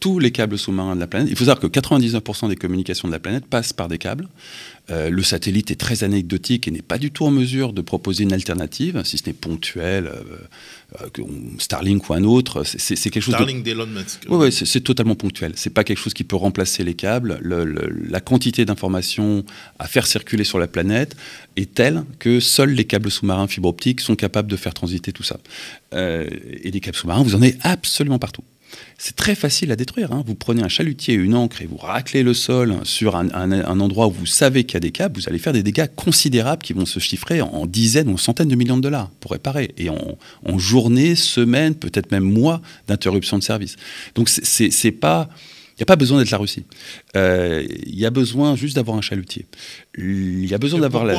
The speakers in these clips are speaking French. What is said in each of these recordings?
tous les câbles sous-marins de la planète. Il faut savoir que 99% des communications de la planète passent par des câbles. Euh, le satellite est très anecdotique et n'est pas du tout en mesure de proposer une alternative, si ce n'est ponctuel, euh, euh, Starlink ou un autre. C'est quelque chose. Starlink d'Elon Oui, c'est totalement ponctuel. C'est pas quelque chose qui peut remplacer les câbles. la quantité d'informations à faire circuler sur la planète est telle que seuls les câbles sous-marins fibre optique sont capables de faire transiter tout ça. et des câbles sous-marins, vous en avez absolument partout. C'est très facile à détruire. Hein. Vous prenez un chalutier une ancre, et vous raclez le sol sur un, endroit où vous savez qu'il y a des câbles, vous allez faire des dégâts considérables qui vont se chiffrer en, dizaines ou en centaines de millions de dollars pour réparer. Et en, en journée, semaine, peut-être même mois d'interruption de service. Donc c'est pas. Il n'y a pas besoin d'être la Russie. Euh, il y a besoin juste d'avoir un chalutier. Il y a besoin d'avoir la.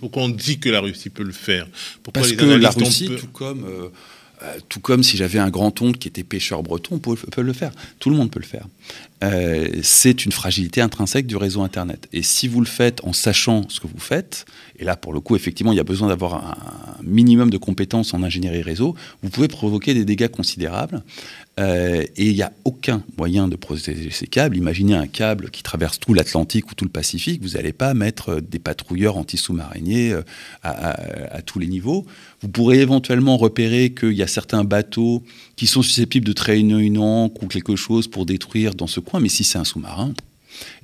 pourquoi on dit que la Russie peut le faire pourquoi Parce que la Russie, tout comme. Euh, euh, tout comme si j'avais un grand-oncle qui était pêcheur breton, on peut, le faire. Tout le monde peut le faire. Euh, c'est une fragilité intrinsèque du réseau Internet. Et si vous le faites en sachant ce que vous faites, et là, pour le coup, effectivement, il y a besoin d'avoir un, minimum de compétences en ingénierie réseau, vous pouvez provoquer des dégâts considérables. Euh, et il n'y a aucun moyen de protéger ces câbles. Imaginez un câble qui traverse tout l'Atlantique ou tout le Pacifique, vous n'allez pas mettre euh, des patrouilleurs anti-sous-mariniers euh, à, tous les niveaux. Vous pourrez éventuellement repérer qu'il y a certains bateaux qui sont susceptibles de traîner une ancre ou quelque chose pour détruire dans ce coin, mais si c'est un sous-marin,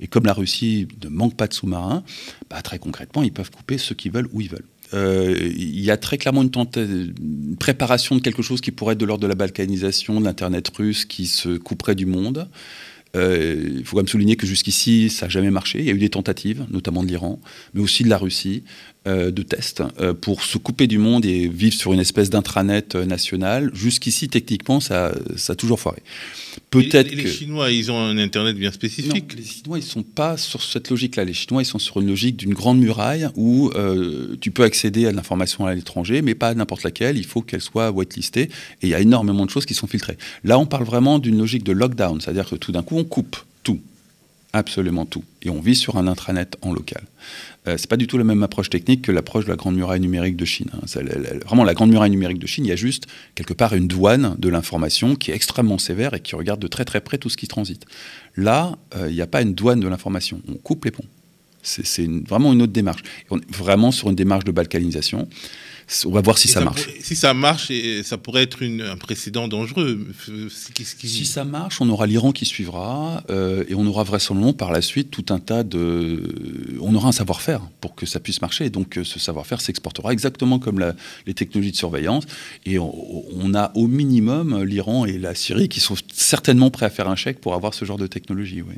et comme la Russie ne manque pas de sous-marins, bah, très concrètement, ils peuvent couper ceux qu'ils veulent où ils veulent. Euh, il y a très clairement une, préparation de quelque chose qui pourrait être de l'ordre de la balkanisation, de l'Internet russe qui se couperait du monde. Euh, il faut quand même souligner que jusqu'ici, ça n'a jamais marché. Il y a eu des tentatives, notamment de l'Iran, mais aussi de la Russie. Euh, de tests euh, pour se couper du monde et vivre sur une espèce d'intranet euh, national. Jusqu'ici, techniquement, ça, ça a toujours foiré. Peut-être les Chinois, ils ont un internet bien spécifique. Non, les Chinois, ils sont pas sur cette logique-là. Les Chinois, ils sont sur une logique d'une grande muraille où tu peux accéder à l'information à l'étranger, mais pas n'importe laquelle. Il faut qu'elle soit whitelistée et il y a énormément de choses qui sont filtrées. Là, on parle vraiment d'une logique de lockdown, c'est-à-dire que tout d'un coup, on coupe absolument tout. Et on vit sur un intranet en local. Ce euh, c'est pas du tout la même approche technique que l'approche de la Grande Muraille numérique de Chine. Hein. vraiment, la Grande Muraille numérique de Chine, il y a juste quelque part une douane de l'information qui est extrêmement sévère et qui regarde de très très près tout ce qui transite. Là, euh, il n'y a pas une douane de l'information. On coupe les ponts. C'est vraiment une autre démarche. on est vraiment sur une démarche de balkanisation on va voir si ça, marche. si ça marche, et ça pourrait être une, un précédent dangereux. Si ça marche, on aura l'Iran qui suivra euh, et on aura vraisemblablement par la suite tout un tas de. On aura un savoir-faire pour que ça puisse marcher. Et donc euh, ce savoir-faire s'exportera exactement comme les technologies de surveillance. Et on, a au minimum l'Iran et la Syrie qui sont certainement prêts à faire un chèque pour avoir ce genre de technologie. Oui.